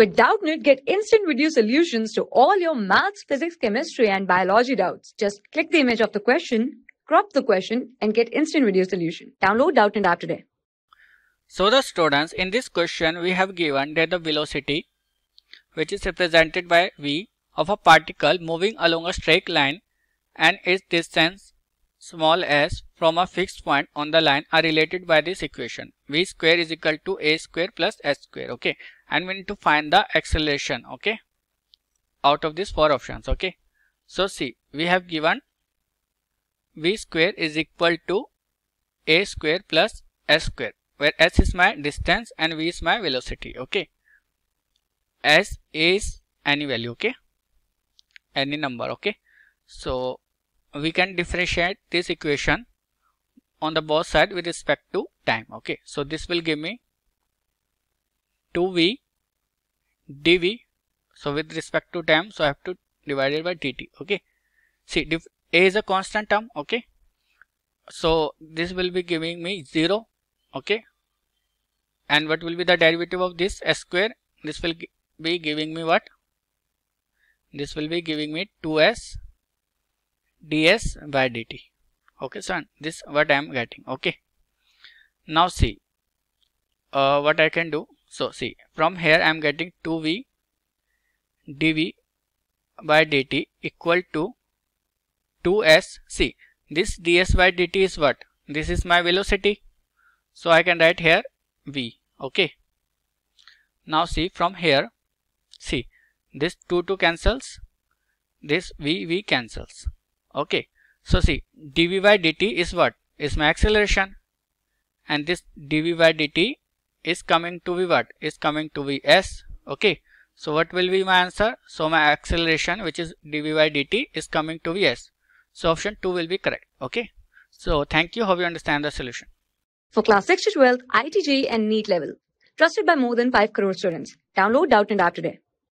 With Doubtnit, get instant video solutions to all your maths, physics, chemistry, and biology doubts. Just click the image of the question, crop the question, and get instant video solution. Download Doubtnit app today. So the students, in this question, we have given that the velocity, which is represented by v, of a particle moving along a straight line and its distance small s from a fixed point on the line are related by this equation. v square is equal to a square plus s square. Okay and we need to find the acceleration okay out of these four options okay so see we have given v square is equal to a square plus s square where s is my distance and v is my velocity okay s is any value okay any number okay so we can differentiate this equation on the both side with respect to time okay so this will give me 2v dv so with respect to time so i have to divide it by dt okay see if a is a constant term okay so this will be giving me 0 okay and what will be the derivative of this s square this will be giving me what this will be giving me 2s ds by dt okay so this what i am getting okay now see uh, what i can do so see from here I am getting 2v dv by dt equal to 2s. See this ds by dt is what? This is my velocity. So I can write here v. Okay. Now see from here. See this 2 2 cancels. This v v cancels. Okay. So see dv by dt is what? Is my acceleration. And this dv by dt is coming to be what is coming to be s okay so what will be my answer so my acceleration which is dv by dt is coming to be s so option 2 will be correct okay so thank you hope you understand the solution for class 6 to 12 itj and neat level trusted by more than 5 crore students download doubt and app today